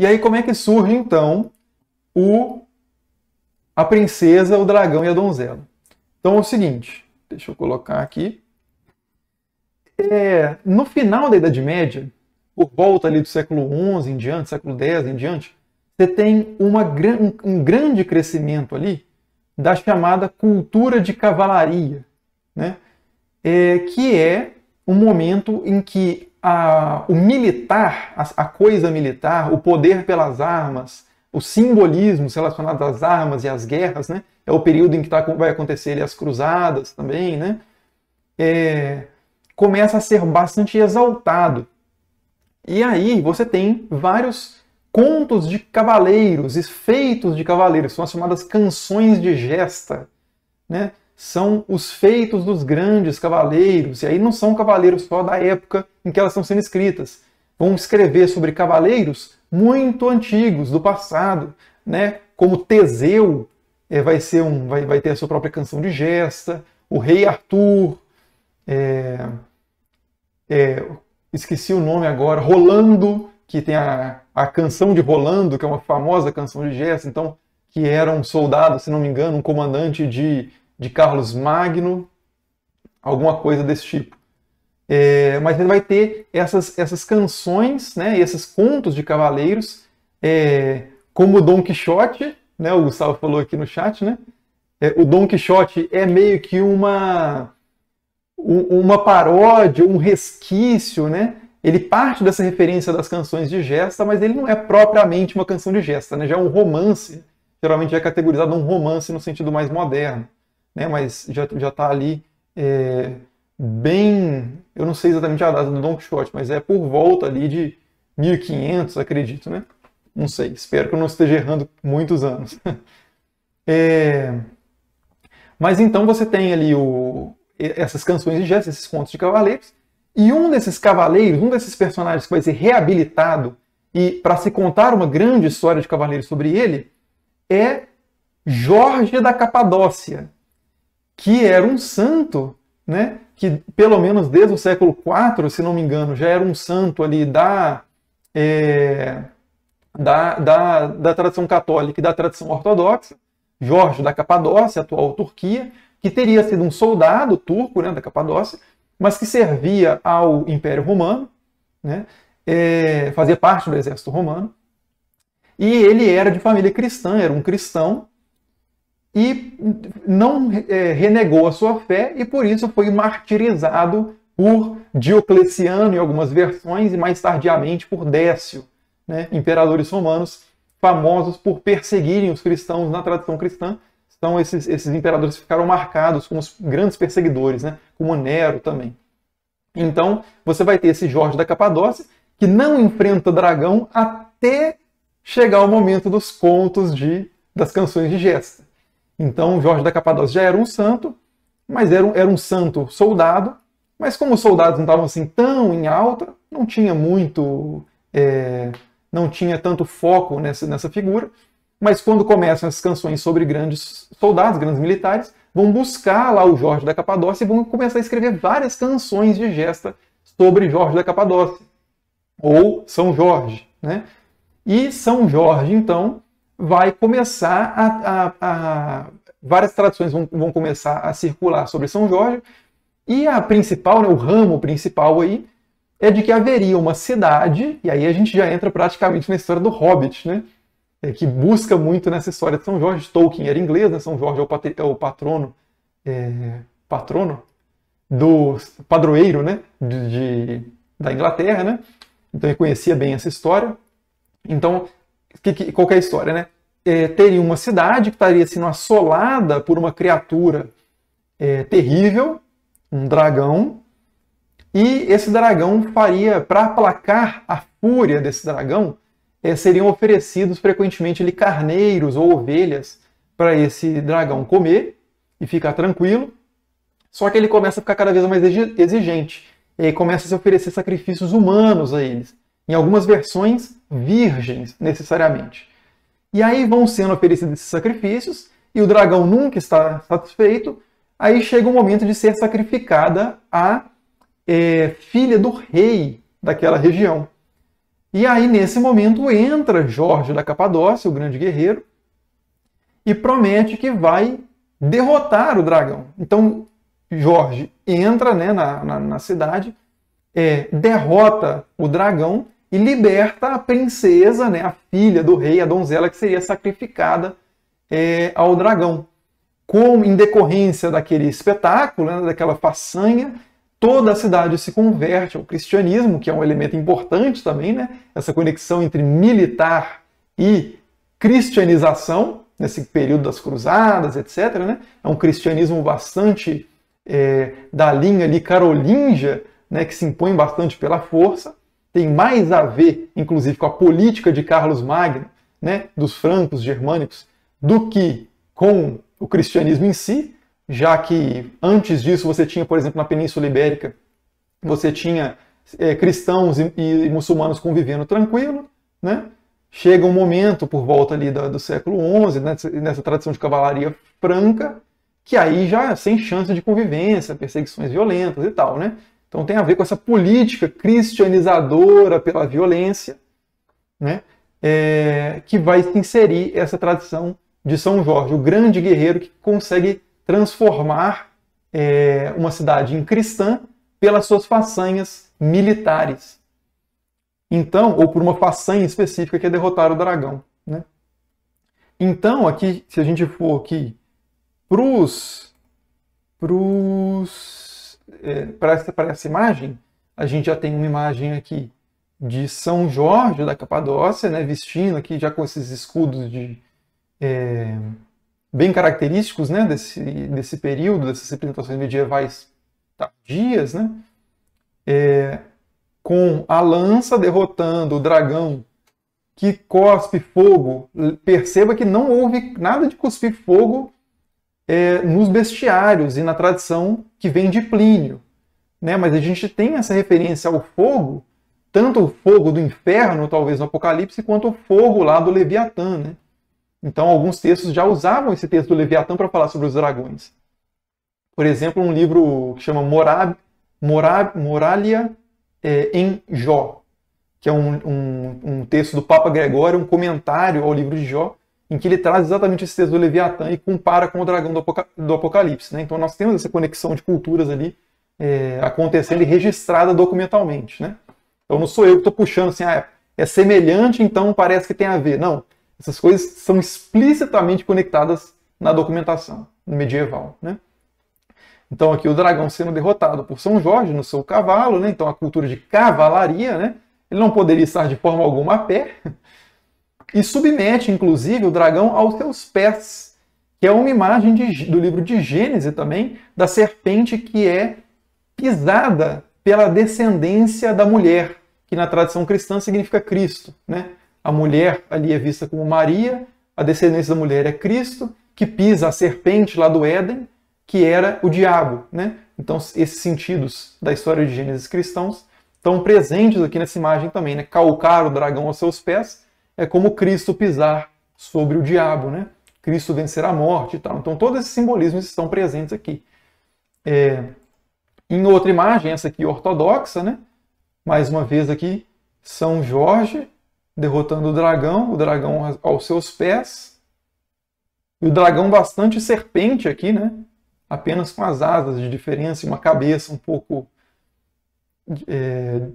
E aí como é que surge então o a princesa, o dragão e a donzela? Então é o seguinte, deixa eu colocar aqui. É, no final da Idade Média, por volta ali do século XI em diante, século X em diante, você tem uma, um grande crescimento ali da chamada cultura de cavalaria, né? É, que é um momento em que a, o militar, a, a coisa militar, o poder pelas armas, os simbolismos relacionados às armas e às guerras, né? É o período em que tá, vai acontecer ali, as cruzadas também, né? É, começa a ser bastante exaltado. E aí você tem vários contos de cavaleiros, feitos de cavaleiros, são as chamadas canções de gesta, né? são os feitos dos grandes cavaleiros, e aí não são cavaleiros só da época em que elas estão sendo escritas. Vão escrever sobre cavaleiros muito antigos, do passado, né? como Teseu é, vai, ser um, vai, vai ter a sua própria canção de gesta, o Rei Arthur, é, é, esqueci o nome agora, Rolando, que tem a, a canção de Rolando, que é uma famosa canção de gesta, então, que era um soldado, se não me engano, um comandante de de Carlos Magno, alguma coisa desse tipo. É, mas ele vai ter essas, essas canções, né, esses contos de cavaleiros, é, como Dom Quixote, né, o Gustavo falou aqui no chat, né? É, o Dom Quixote é meio que uma uma paródia, um resquício, né? Ele parte dessa referência das canções de gesta, mas ele não é propriamente uma canção de gesta, né? Já é um romance, geralmente é categorizado um romance no sentido mais moderno né? mas já, já tá ali é, bem, eu não sei exatamente a data do Don Quixote, mas é por volta ali de 1500, acredito, né? Não sei, espero que eu não esteja errando muitos anos. é, mas então você tem ali o, essas canções de gestos, esses contos de cavaleiros, e um desses cavaleiros, um desses personagens que vai ser reabilitado e para se contar uma grande história de cavaleiros sobre ele, é Jorge da Capadócia, que era um santo, né? que pelo menos desde o século IV, se não me engano, já era um santo ali da, é, da, da, da tradição católica e da tradição ortodoxa, Jorge da Capadócia, atual Turquia, que teria sido um soldado turco né, da Capadócia, mas que servia ao Império Romano, né, é, fazia parte do exército romano, e ele era de família cristã, era um cristão, e não é, renegou a sua fé e por isso foi martirizado por Diocleciano em algumas versões e mais tardiamente por Décio, né? imperadores romanos famosos por perseguirem os cristãos na tradição cristã. Então esses, esses imperadores ficaram marcados como os grandes perseguidores, né? como Nero também. Então você vai ter esse Jorge da Capadócia que não enfrenta dragão até chegar o momento dos contos de das canções de gesta. Então, Jorge da Capadócia já era um santo, mas era um, era um santo soldado, mas como os soldados não estavam assim tão em alta, não tinha muito, é, não tinha tanto foco nessa, nessa figura. Mas quando começam as canções sobre grandes soldados, grandes militares, vão buscar lá o Jorge da Capadócia e vão começar a escrever várias canções de gesta sobre Jorge da Capadócia ou São Jorge, né? E São Jorge, então, vai começar a, a, a várias traduções vão, vão, começar a circular sobre São Jorge e a principal, né, o ramo principal aí é de que haveria uma cidade e aí a gente já entra praticamente na história do Hobbit, né? É, que busca muito nessa história de São Jorge. Tolkien era inglês, né? São Jorge é o, patri, é o patrono, é, patrono do padroeiro, né? De, de, da Inglaterra, né? Então ele conhecia bem essa história. Então que, que, qual que é a história, né? É, teria uma cidade que estaria sendo assolada por uma criatura é, terrível, um dragão, e esse dragão faria, para aplacar a fúria desse dragão, é, seriam oferecidos frequentemente ali, carneiros ou ovelhas para esse dragão comer e ficar tranquilo. Só que ele começa a ficar cada vez mais exigente. E começa a se oferecer sacrifícios humanos a eles. Em algumas versões, virgens, necessariamente. E aí vão sendo oferecidos esses sacrifícios, e o dragão nunca está satisfeito. Aí chega o momento de ser sacrificada a é, filha do rei daquela região. E aí, nesse momento, entra Jorge da Capadócia, o grande guerreiro, e promete que vai derrotar o dragão. Então, Jorge entra né, na, na, na cidade, é, derrota o dragão e liberta a princesa, né, a filha do rei, a donzela que seria sacrificada é, ao dragão. Como em decorrência daquele espetáculo, né, daquela façanha, toda a cidade se converte ao cristianismo, que é um elemento importante também, né? Essa conexão entre militar e cristianização, nesse período das cruzadas, etc. Né? É um cristianismo bastante é, da linha ali né, que se impõe bastante pela força tem mais a ver, inclusive, com a política de Carlos Magno, né, dos francos germânicos, do que com o cristianismo em si, já que antes disso você tinha, por exemplo, na Península Ibérica, você tinha é, cristãos e, e, muçulmanos convivendo tranquilo, né? Chega um momento, por volta ali do, do século XI, nessa, nessa tradição de cavalaria franca, que aí já sem chance de convivência, perseguições violentas e tal, né? Então tem a ver com essa política cristianizadora pela violência, né? É, que vai inserir essa tradição de São Jorge, o grande guerreiro que consegue transformar é, uma cidade em cristã pelas suas façanhas militares. Então, ou por uma façanha específica que é derrotar o dragão. Né? Então, aqui, se a gente for aqui para os é, para essa, essa imagem, a gente já tem uma imagem aqui de São Jorge da Capadócia, né, vestindo aqui já com esses escudos de, é, bem característicos né, desse, desse período, dessas representações medievais tardias, né, é, com a lança derrotando o dragão que cospe fogo. Perceba que não houve nada de cuspir fogo é, nos bestiários e na tradição que vem de Plínio. Né? Mas a gente tem essa referência ao fogo, tanto o fogo do inferno, talvez no Apocalipse, quanto o fogo lá do Leviatã. Né? Então, alguns textos já usavam esse texto do Leviatã para falar sobre os dragões. Por exemplo, um livro que chama Morab, Morab, Moralia é, em Jó, que é um, um, um texto do Papa Gregório, um comentário ao livro de Jó, em que ele traz exatamente esse texto do Leviatã e compara com o dragão do, Apocalipse. Né? Então nós temos essa conexão de culturas ali é, acontecendo e registrada documentalmente. Né? Então não sou eu que estou puxando assim, ah, é, é semelhante, então parece que tem a ver. Não, essas coisas são explicitamente conectadas na documentação medieval. Né? Então aqui o dragão sendo derrotado por São Jorge no seu cavalo, né? então a cultura de cavalaria, né? ele não poderia estar de forma alguma a pé, e submete, inclusive, o dragão aos seus pés, que é uma imagem de, do livro de Gênesis também, da serpente que é pisada pela descendência da mulher, que na tradição cristã significa Cristo. Né? A mulher ali é vista como Maria, a descendência da mulher é Cristo, que pisa a serpente lá do Éden, que era o diabo. Né? Então, esses sentidos da história de Gênesis cristãos estão presentes aqui nessa imagem também, né? Calcar o dragão aos seus pés é como Cristo pisar sobre o diabo, né? Cristo vencer a morte e tal. Então, todos esses simbolismos estão presentes aqui. É... Em outra imagem, essa aqui ortodoxa, né? Mais uma vez aqui, São Jorge derrotando o dragão, o dragão aos seus pés. E o dragão bastante serpente aqui, né? Apenas com as asas de diferença e uma cabeça um pouco é,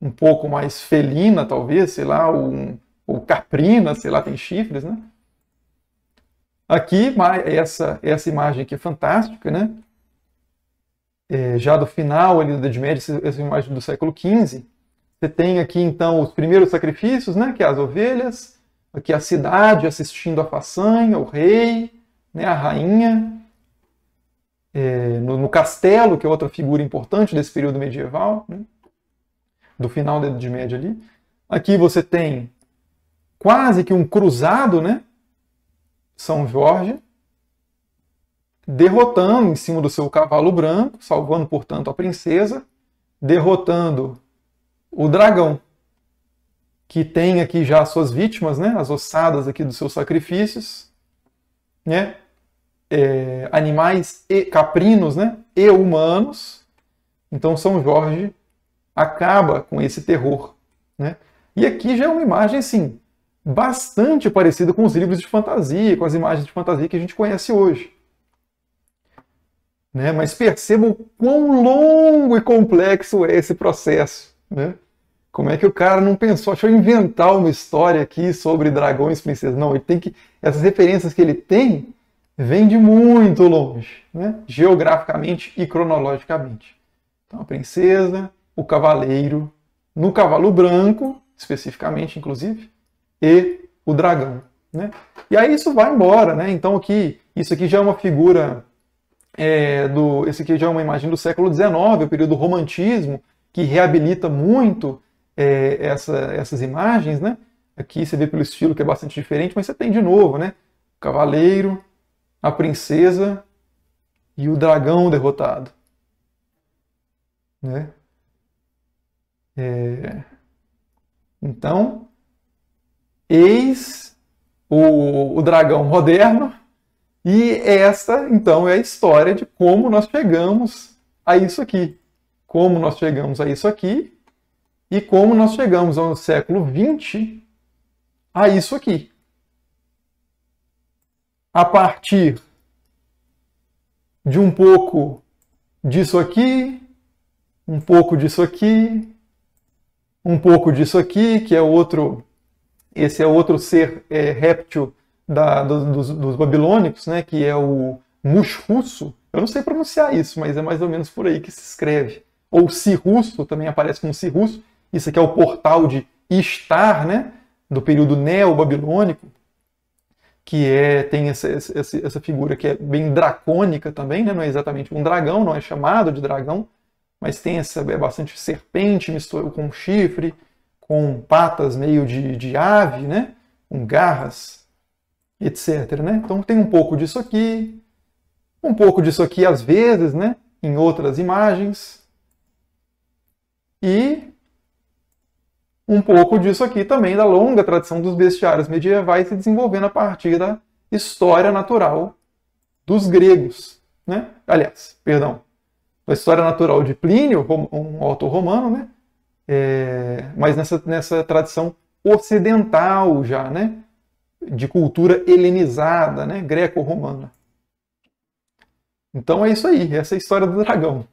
um pouco mais felina, talvez, sei lá, um, ou caprina, sei lá, tem chifres, né? Aqui, essa, essa imagem aqui é fantástica, né? É, já do final ali da Idade Média, essa imagem do século XV, você tem aqui então os primeiros sacrifícios, né? Que é as ovelhas, aqui a cidade assistindo a façanha, o rei, né? a rainha, é, no, no, castelo, que é outra figura importante desse período medieval, né? do final da Idade Média ali. Aqui você tem quase que um cruzado, né? São Jorge, derrotando em cima do seu cavalo branco, salvando, portanto, a princesa, derrotando o dragão, que tem aqui já as suas vítimas, né? As ossadas aqui dos seus sacrifícios, né? É, animais e caprinos, né? E humanos. Então, São Jorge acaba com esse terror, né? E aqui já é uma imagem, assim, bastante parecido com os livros de fantasia, com as imagens de fantasia que a gente conhece hoje. Né? Mas percebam quão longo e complexo é esse processo. Né? Como é que o cara não pensou, deixa eu inventar uma história aqui sobre dragões e princesas. Não, ele tem que. Essas referências que ele tem vêm de muito longe, né? geograficamente e cronologicamente. Então, a princesa, o cavaleiro, no cavalo branco, especificamente, inclusive, e o dragão. Né? E aí isso vai embora, né? Então aqui, isso aqui já é uma figura é, do, esse aqui já é uma imagem do século XIX, o período do romantismo, que reabilita muito é, essa, essas imagens, né? Aqui você vê pelo estilo que é bastante diferente, mas você tem de novo, né? O cavaleiro, a princesa e o dragão derrotado, né? É... Então, eis o, o dragão moderno, e essa então é a história de como nós chegamos a isso aqui. Como nós chegamos a isso aqui e como nós chegamos ao século XX a isso aqui. A partir de um pouco disso aqui, um pouco disso aqui, um pouco disso aqui, que é outro esse é outro ser é, réptil da, dos, dos, babilônicos, né, que é o Mushrusso. Eu não sei pronunciar isso, mas é mais ou menos por aí que se escreve. Ou Si-Russo, também aparece como Si-Russo. Isso aqui é o portal de Istar, né, do período neo-babilônico, que é, tem essa, essa, essa, figura que é bem dracônica também, né? não é exatamente um dragão, não é chamado de dragão, mas tem essa é bastante serpente misturado com chifre, com patas meio de, de ave, né? com garras, etc. Né? Então tem um pouco disso aqui, um pouco disso aqui às vezes, né? em outras imagens, e um pouco disso aqui também da longa tradição dos bestiários medievais se desenvolvendo a partir da história natural dos gregos. Né? Aliás, perdão, da história natural de Plínio, um autor romano, né? é, mas nessa, nessa tradição ocidental já, né? de cultura helenizada, né? greco-romana. Então é isso aí, essa é a história do dragão.